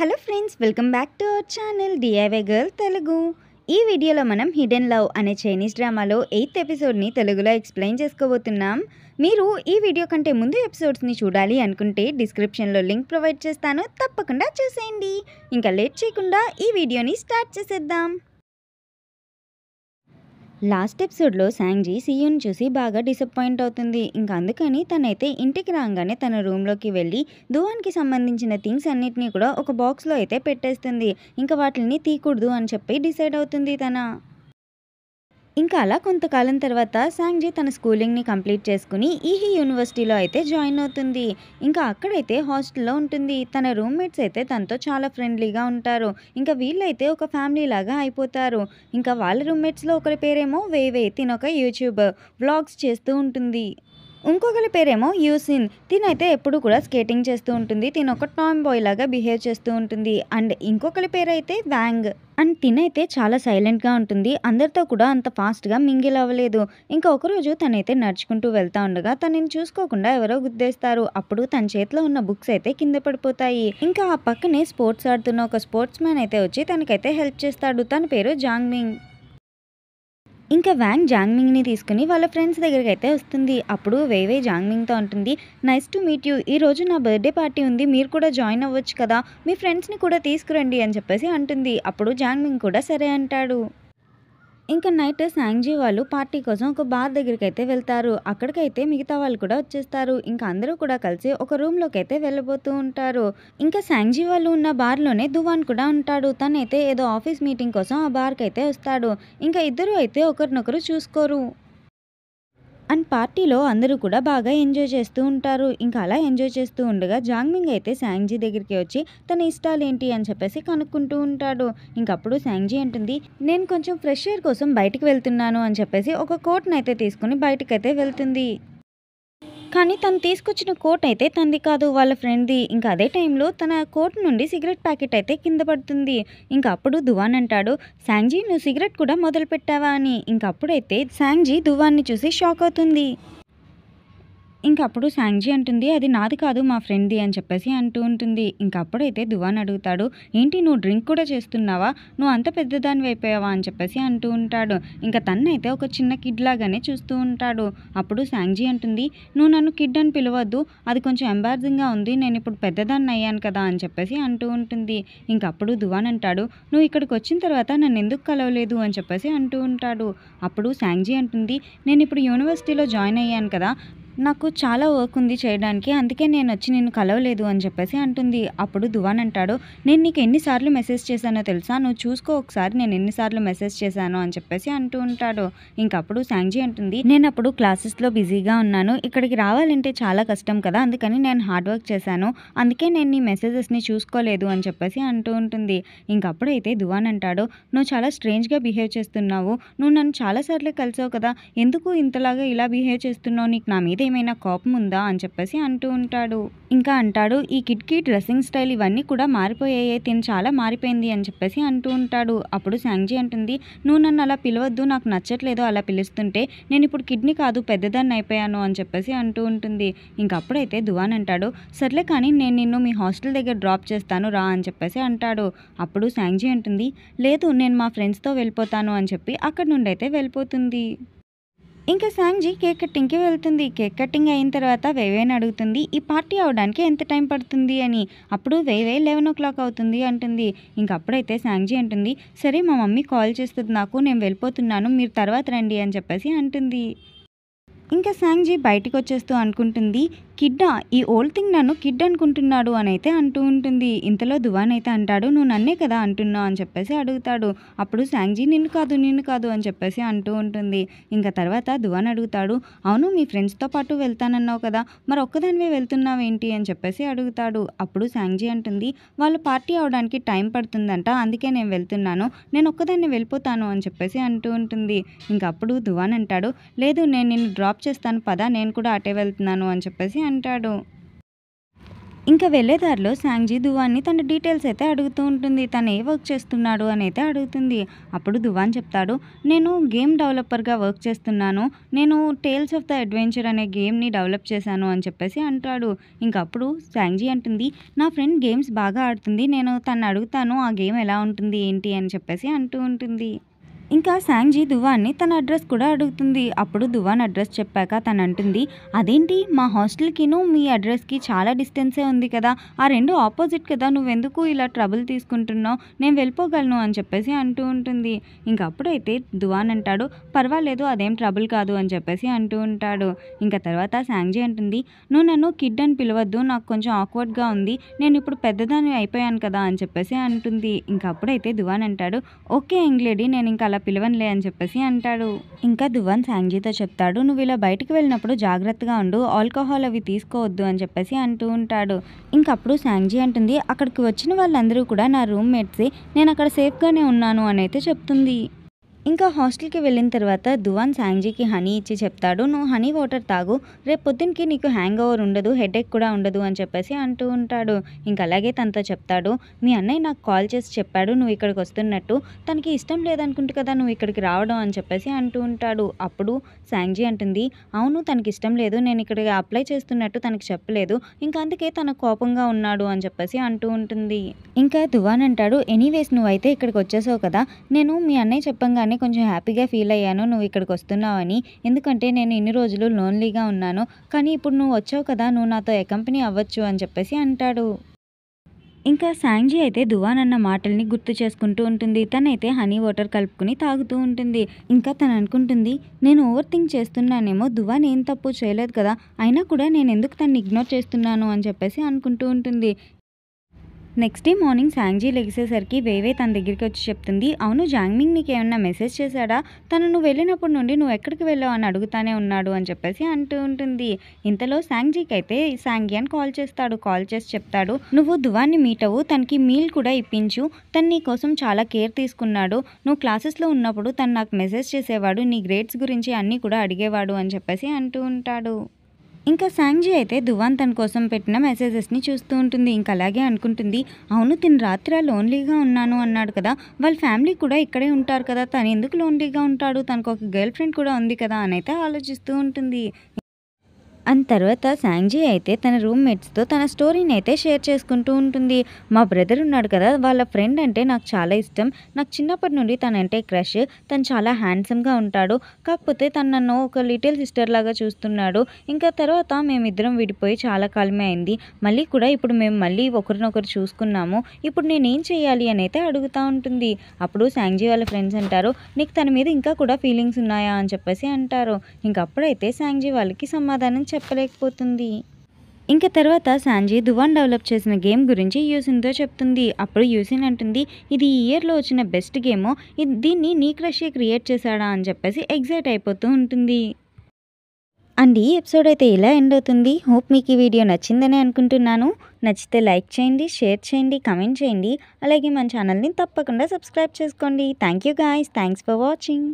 hello friends welcome back to our channel DIY girl Telugu ఈ వీడియోలో మనం హిడెన్ లవ్ అనే చైనీస్ డ్రామాలో ఎయిత్ ఎపిసోడ్ని తెలుగులో ఎక్స్ప్లెయిన్ చేసుకోబోతున్నాం మీరు ఈ వీడియో కంటే ముందు ఎపిసోడ్స్ని చూడాలి అనుకుంటే డిస్క్రిప్షన్లో లింక్ ప్రొవైడ్ చేస్తాను తప్పకుండా చూసేయండి ఇంకా లేట్ చేయకుండా ఈ వీడియోని స్టార్ట్ చేసేద్దాం లాస్ట్ ఎపిసోడ్లో శాంగ్జీ సీయూని చూసి బాగా డిసప్పాయింట్ అవుతుంది ఇంక అందుకని తనైతే ఇంటికి రాగానే తన రూమ్లోకి వెళ్ళి ధువాన్కి సంబంధించిన థింగ్స్ అన్నిటినీ కూడా ఒక బాక్స్లో అయితే పెట్టేస్తుంది ఇంకా వాటిని తీయకూడదు అని చెప్పి డిసైడ్ అవుతుంది తన ఇంకా అలా కొంతకాలం తర్వాత సాంగ్జీ తన స్కూలింగ్ని కంప్లీట్ చేసుకుని ఈహీ యూనివర్సిటీలో అయితే జాయిన్ అవుతుంది ఇంకా అక్కడైతే హాస్టల్లో ఉంటుంది తన రూమ్మేట్స్ అయితే తనతో చాలా ఫ్రెండ్లీగా ఉంటారు ఇంకా వీళ్ళైతే ఒక ఫ్యామిలీ లాగా అయిపోతారు ఇంకా వాళ్ళ రూమ్మేట్స్లో ఒకరి పేరేమో వేవే తినొక యూట్యూబ్ వ్లాగ్స్ చేస్తూ ఉంటుంది ఇంకొకరి పేరేమో యూసిన్ తినైతే ఎప్పుడు కూడా స్కేటింగ్ చేస్తూ ఉంటుంది తిన ఒక టామ్ బాయ్ లాగా బిహేవ్ చేస్తూ ఉంటుంది అండ్ ఇంకొకరి పేరైతే వ్యాంగ్ అండ్ తినైతే చాలా సైలెంట్గా ఉంటుంది అందరితో కూడా అంత ఫాస్ట్గా మింగిల్ అవ్వలేదు ఇంకా ఒకరోజు తనైతే నడుచుకుంటూ వెళ్తా ఉండగా తనని చూసుకోకుండా ఎవరో గుద్దేస్తారు అప్పుడు తన చేతిలో ఉన్న బుక్స్ అయితే కింద పడిపోతాయి ఇంకా ఆ పక్కనే స్పోర్ట్స్ ఆడుతున్న ఒక స్పోర్ట్స్ మ్యాన్ అయితే వచ్చి తనకైతే హెల్ప్ చేస్తాడు తన పేరు జాంగ్మింగ్ ఇంకా వ్యాంగ్ జాంగ్మింగ్ని తీసుకుని వాళ్ళ ఫ్రెండ్స్ దగ్గరికి అయితే వస్తుంది అప్పుడు వేవే జాంగ్మింగ్తో ఉంటుంది నైస్ టు మీట్ యూ ఈరోజు నా బర్త్డే పార్టీ ఉంది మీరు కూడా జాయిన్ అవ్వచ్చు కదా మీ ఫ్రెండ్స్ని కూడా తీసుకురండి అని చెప్పేసి అంటుంది అప్పుడు జాంగ్మింగ్ కూడా సరే అంటాడు ఇంకా నైట్ సాంగ్జీ వాళ్ళు పార్టీ కోసం ఒక బార్ దగ్గరికి అయితే వెళ్తారు అక్కడికైతే మిగతా వాళ్ళు కూడా వచ్చేస్తారు ఇంకా అందరూ కూడా కలిసి ఒక రూమ్లోకి అయితే వెళ్ళబోతూ ఉంటారు ఇంకా సాంగ్జీ వాళ్ళు ఉన్న బార్లోనే దువాన్ కూడా ఉంటాడు తనైతే ఏదో ఆఫీస్ మీటింగ్ కోసం ఆ బార్కి అయితే వస్తాడు ఇంకా ఇద్దరు అయితే ఒకరినొకరు చూసుకోరు అండ్ పార్టీలో అందరూ కూడా బాగా ఎంజాయ్ చేస్తూ ఉంటారు ఇంకా అలా ఎంజాయ్ చేస్తూ ఉండగా జాంగ్మింగ్ అయితే శాంగ్జీ దగ్గరికి వచ్చి తన ఇష్టాలు ఏంటి అని చెప్పేసి కనుక్కుంటూ ఉంటాడు ఇంకప్పుడు శాంగ్జీ అంటుంది నేను కొంచెం ఫ్రెష్ ఎయిర్ కోసం బయటికి వెళ్తున్నాను అని చెప్పేసి ఒక కోట్ని అయితే తీసుకుని బయటకైతే వెళ్తుంది కానీ తను తీసుకొచ్చిన కోట్ అయితే తనది కాదు వాళ్ళ ఫ్రెండ్ది ఇంకా అదే టైంలో తన కోట్ నుండి సిగరెట్ ప్యాకెట్ అయితే కింద పడుతుంది ఇంకా అప్పుడు దువాన్ అంటాడు శాంగ్జీ నువ్వు సిగరెట్ కూడా మొదలు పెట్టావా అని ఇంకప్పుడైతే శాంగ్జీ దువాన్ని చూసి షాక్ అవుతుంది ఇంకప్పుడు శాంగ్జీ అంటుంది అది నాది కాదు మా ఫ్రెండ్ది అని చెప్పేసి అంటూ ఉంటుంది ఇంకప్పుడైతే దువాన్ అడుగుతాడు ఏంటి నువ్వు డ్రింక్ కూడా చేస్తున్నావా నువ్వు అంత పెద్దదాన్ని అయిపోయావా అని చెప్పేసి అంటూ ఉంటాడు ఇంకా తన్నైతే ఒక చిన్న కిడ్ లాగానే చూస్తూ ఉంటాడు అప్పుడు శాంగ్జీ అంటుంది నువ్వు నన్ను కిడ్ అని పిలవద్దు అది కొంచెం ఎంబార్జింగ్గా ఉంది నేను ఇప్పుడు పెద్దదాన్ని అయ్యాను కదా అని చెప్పేసి అంటూ ఉంటుంది ఇంకప్పుడు దువాన్ అంటాడు నువ్వు ఇక్కడికి వచ్చిన తర్వాత నన్ను ఎందుకు కలవలేదు అని చెప్పేసి అంటూ ఉంటాడు అప్పుడు శాంగ్జీ అంటుంది నేను ఇప్పుడు యూనివర్సిటీలో జాయిన్ అయ్యాను కదా నాకు చాలా వర్క్ ఉంది చేయడానికి అందుకే నేను వచ్చి నేను కలవలేదు అని చెప్పేసి అంటుంది అప్పుడు దువాన్ అంటాడు నేను నీకు ఎన్నిసార్లు మెసేజ్ చేశానో తెలుసా నువ్వు చూసుకో ఒకసారి నేను ఎన్నిసార్లు మెసేజ్ చేశానో అని చెప్పేసి అంటూ ఉంటాడు ఇంకప్పుడు శాంగ్జీ అంటుంది నేను అప్పుడు క్లాసెస్లో బిజీగా ఉన్నాను ఇక్కడికి రావాలంటే చాలా కష్టం కదా అందుకని నేను హార్డ్ వర్క్ చేశాను అందుకే నేను నీ మెసేజెస్ని చూసుకోలేదు అని చెప్పేసి అంటూ ఉంటుంది ఇంకప్పుడు అయితే దువాన్ అంటాడు నువ్వు చాలా స్ట్రేంజ్గా బిహేవ్ చేస్తున్నావు నువ్వు నన్ను చాలాసార్లు కలిసావు కదా ఎందుకు ఇంతలాగా ఇలా బిహేవ్ చేస్తున్నావు నీకు నా మీద ఏమైనా కోపం ఉందా అని చెప్పేసి అంటూ ఉంటాడు ఇంకా అంటాడు ఈ కిడ్కి డ్రెస్సింగ్ స్టైల్ ఇవన్నీ కూడా మారిపోయాయి తిని చాలా మారిపోయింది అని చెప్పేసి అంటూ ఉంటాడు అప్పుడు శాంగ్జీ అంటుంది నువ్వు నన్ను అలా పిలవద్దు నాకు నచ్చట్లేదు అలా పిలుస్తుంటే నేను ఇప్పుడు కిడ్నీ కాదు పెద్దదాన్ని అయిపోయాను అని చెప్పేసి అంటూ ఉంటుంది ఇంకప్పుడైతే దువాన్ అంటాడు సర్లే కానీ నేను నిన్ను మీ హాస్టల్ దగ్గర డ్రాప్ చేస్తాను రా అని చెప్పేసి అంటాడు అప్పుడు శాంగ్జీ అంటుంది లేదు నేను మా ఫ్రెండ్స్తో వెళ్ళిపోతాను అని చెప్పి అక్కడి నుండి అయితే వెళ్ళిపోతుంది ఇంకా సాంగ్జీ కేక్ కట్టింగ్కి వెళ్తుంది కేక్ కట్టింగ్ అయిన తర్వాత వేవేని అడుగుతుంది ఈ పార్టీ అవడానికి ఎంత టైం పడుతుంది అని అప్పుడు వేవే లెవెన్ ఓ క్లాక్ అవుతుంది అంటుంది ఇంక అప్పుడైతే సాంగ్జీ అంటుంది సరే మా మమ్మీ కాల్ చేస్తుంది నాకు నేను వెళ్ళిపోతున్నాను మీరు తర్వాత రండి అని చెప్పేసి అంటుంది ఇంకా శాంగ్జీ బయటకు వచ్చేస్తూ అనుకుంటుంది కిడ్డా ఈ ఓల్డ్ థింగ్ నన్ను కిడ్ అనుకుంటున్నాడు అని అయితే అంటూ ఉంటుంది ఇంతలో దువాన్ అయితే అంటాడు నువ్వు నన్నే కదా అంటున్నావు అని చెప్పేసి అడుగుతాడు అప్పుడు శాంగ్జీ నిన్ను కాదు నిన్ను కాదు అని చెప్పేసి అంటూ ఉంటుంది ఇంకా తర్వాత దువాన్ అడుగుతాడు అవును మీ ఫ్రెండ్స్తో పాటు వెళ్తానన్నావు కదా మరి ఒక్కదానివే వెళ్తున్నావు ఏంటి అని చెప్పేసి అడుగుతాడు అప్పుడు శాంగ్జీ అంటుంది వాళ్ళు పార్టీ అవడానికి టైం పడుతుందంట అందుకే నేను వెళ్తున్నాను నేను ఒక్కదాన్ని వెళ్ళిపోతాను అని చెప్పేసి అంటూ ఉంటుంది ఇంకప్పుడు అప్పుడు దువాన్ అంటాడు లేదు నేను నిన్ను డ్రాప్ డ్రాప్ చేస్తాను పదా నేను కూడా అటే వెళ్తున్నాను అని చెప్పేసి అంటాడు ఇంకా వెళ్ళేదారిలో శాంగ్జీ దువాన్ని తన డీటెయిల్స్ అయితే అడుగుతూ ఉంటుంది తను ఏ వర్క్ చేస్తున్నాడు అని అయితే అడుగుతుంది అప్పుడు దువాన్ చెప్తాడు నేను గేమ్ డెవలపర్గా వర్క్ చేస్తున్నాను నేను టేల్స్ ఆఫ్ ద అడ్వెంచర్ అనే గేమ్ని డెవలప్ చేశాను అని చెప్పేసి అంటాడు ఇంకా అప్పుడు శాంగ్జీ అంటుంది నా ఫ్రెండ్ గేమ్స్ బాగా ఆడుతుంది నేను తను అడుగుతాను ఆ గేమ్ ఎలా ఉంటుంది ఏంటి అని చెప్పేసి అంటూ ఉంటుంది ఇంకా శాంగ్జీ దువాన్ని తన అడ్రస్ కూడా అడుగుతుంది అప్పుడు దువాన్ అడ్రస్ చెప్పాక తను అంటుంది అదేంటి మా హాస్టల్కిను మీ అడ్రస్కి చాలా డిస్టెన్సే ఉంది కదా ఆ రెండు ఆపోజిట్ కదా నువ్వెందుకు ఇలా ట్రబుల్ తీసుకుంటున్నావు నేను వెళ్ళిపోగలను అని చెప్పేసి అంటూ ఉంటుంది ఇంకా అప్పుడైతే దువాన్ అంటాడు పర్వాలేదు అదేం ట్రబుల్ కాదు అని చెప్పేసి అంటూ ఉంటాడు ఇంకా తర్వాత శాంగ్జీ అంటుంది నువ్వు నన్ను కిడ్ అని పిలవద్దు నాకు కొంచెం ఆక్వర్డ్గా ఉంది నేను ఇప్పుడు పెద్దదాన్ని అయిపోయాను కదా అని చెప్పేసి అంటుంది ఇంకా అప్పుడైతే దువాన్ అంటాడు ఓకే ఇంగ్లేడీ నేను ఇంకా అలా అలా పిలవనిలే అని చెప్పేసి అంటాడు ఇంకా ధువన్ సాంజీతో చెప్తాడు నువ్వు ఇలా బయటికి వెళ్ళినప్పుడు జాగ్రత్తగా ఉండు ఆల్కహాల్ అవి తీసుకోవద్దు అని చెప్పేసి అంటూ ఉంటాడు ఇంకప్పుడు సాంగ్జీ అంటుంది అక్కడికి వచ్చిన వాళ్ళందరూ కూడా నా రూమ్మేట్సే నేను అక్కడ సేఫ్గానే ఉన్నాను అని అయితే చెప్తుంది ఇంకా హాస్టల్కి వెళ్ళిన తర్వాత దువాన్ సాంగ్జీకి హనీ ఇచ్చి చెప్తాడు నువ్వు హనీ వాటర్ తాగు రేపు పొద్దున్నకి నీకు హ్యాంగ్ ఓవర్ ఉండదు హెడేక్ కూడా ఉండదు అని చెప్పేసి అంటూ ఉంటాడు ఇంకా అలాగే తనతో చెప్తాడు మీ అన్నయ్య నాకు కాల్ చేసి చెప్పాడు నువ్వు ఇక్కడికి వస్తున్నట్టు తనకి ఇష్టం లేదనుకుంటు కదా నువ్వు ఇక్కడికి రావడం అని చెప్పేసి అంటూ ఉంటాడు అప్పుడు సాంగ్జీ అంటుంది అవును తనకి ఇష్టం లేదు నేను ఇక్కడికి అప్లై చేస్తున్నట్టు తనకి చెప్పలేదు ఇంకా అందుకే తన కోపంగా ఉన్నాడు అని చెప్పేసి అంటూ ఉంటుంది ఇంకా దువాన్ అంటాడు ఎనీవేస్ నువ్వైతే ఇక్కడికి వచ్చేసావు కదా నేను మీ అన్నయ్య చెప్పంగానే కొంచెం హ్యాపీగా ఫీల్ అయ్యాను నువ్వు ఇక్కడికి వస్తున్నావు అని ఎందుకంటే నేను ఇన్ని రోజులు లోన్లీగా ఉన్నాను కానీ ఇప్పుడు నువ్వు వచ్చావు కదా నువ్వు నాతో ఎకంపెనీ అవ్వచ్చు అని చెప్పేసి అంటాడు ఇంకా సాంగ్జీ అయితే దువాన్ అన్న మాటల్ని గుర్తు చేసుకుంటూ ఉంటుంది తనైతే హనీ వాటర్ కలుపుకుని తాగుతూ ఉంటుంది ఇంకా తను అనుకుంటుంది నేను ఓవర్ థింక్ చేస్తున్నానేమో దువాన్ ఏం తప్పు చేయలేదు కదా అయినా కూడా నేను ఎందుకు తను ఇగ్నోర్ చేస్తున్నాను అని చెప్పేసి అనుకుంటూ ఉంటుంది నెక్స్ట్ డే మార్నింగ్ శాంగ్జీ లెగిసేసరికి వేవే తన దగ్గరికి వచ్చి చెప్తుంది అవును జాంగ్మింగ్ నీకు ఏమన్నా మెసేజ్ చేశాడా తను నువ్వు వెళ్ళినప్పటి నుండి నువ్వు ఎక్కడికి వెళ్ళావు అని అడుగుతానే ఉన్నాడు అని చెప్పేసి అంటూ ఉంటుంది ఇంతలో శాంగ్జీకి అయితే శాంగ్యాన్ కాల్ చేస్తాడు కాల్ చేసి చెప్తాడు నువ్వు దువాన్ని మీట్ అవ్వు తనకి మీల్ కూడా ఇప్పించు తను నీ కోసం చాలా కేర్ తీసుకున్నాడు నువ్వు క్లాసెస్లో ఉన్నప్పుడు తను నాకు మెసేజ్ చేసేవాడు నీ గ్రేడ్స్ గురించి అన్నీ కూడా అడిగేవాడు అని చెప్పేసి అంటూ ఉంటాడు ఇంకా సాంగ్జీ అయితే దువాన్ తన కోసం పెట్టిన మెసేజెస్ని చూస్తూ ఉంటుంది ఇంకా అలాగే అనుకుంటుంది అవును తిని రాత్రి లోన్లీగా ఉన్నాను అన్నాడు కదా వాళ్ళ ఫ్యామిలీ కూడా ఇక్కడే ఉంటారు కదా తను ఎందుకు లోన్లీగా ఉంటాడు తనకు ఒక గర్ల్ ఫ్రెండ్ కూడా ఉంది కదా అని అయితే ఆలోచిస్తూ ఉంటుంది అండ్ తర్వాత శాంగ్జీ అయితే తన రూమ్మేట్స్తో తన స్టోరీని అయితే షేర్ చేసుకుంటూ ఉంటుంది మా బ్రదర్ ఉన్నాడు కదా వాళ్ళ ఫ్రెండ్ అంటే నాకు చాలా ఇష్టం నాకు చిన్నప్పటి నుండి తనంటే క్రష్ తను చాలా హ్యాండ్సమ్గా ఉంటాడు కాకపోతే తను నన్ను ఒక లిటిల్ సిస్టర్ లాగా చూస్తున్నాడు ఇంకా తర్వాత మేమిద్దరం విడిపోయి చాలా కాలమే అయింది మళ్ళీ కూడా ఇప్పుడు మేము మళ్ళీ ఒకరినొకరు చూసుకున్నాము ఇప్పుడు నేనేం చేయాలి అని అయితే అడుగుతూ ఉంటుంది అప్పుడు శాంగ్జీ వాళ్ళ ఫ్రెండ్స్ అంటారు నీకు తన మీద ఇంకా కూడా ఫీలింగ్స్ ఉన్నాయా అని చెప్పేసి అంటారు ఇంకప్పుడైతే శాంగ్జీ వాళ్ళకి సమాధానం చెప్పలేకపోతుంది ఇంకా తర్వాత సాంజీ దువాన్ డెవలప్ చేసిన గేమ్ గురించి యూసిన్తో చెప్తుంది అప్పుడు యూసిన్ అంటుంది ఇది ఈ ఇయర్లో వచ్చిన బెస్ట్ గేమో దీన్ని నీ క్రషే క్రియేట్ చేశాడా అని చెప్పేసి ఎగ్జైట్ అయిపోతూ ఉంటుంది అండ్ ఈ ఎపిసోడ్ అయితే ఇలా ఎండ్ అవుతుంది హోప్ మీకు ఈ వీడియో నచ్చిందని అనుకుంటున్నాను నచ్చితే లైక్ చేయండి షేర్ చేయండి కమెంట్ చేయండి అలాగే మన ఛానల్ని తప్పకుండా సబ్స్క్రైబ్ చేసుకోండి thank you guys thanks for watching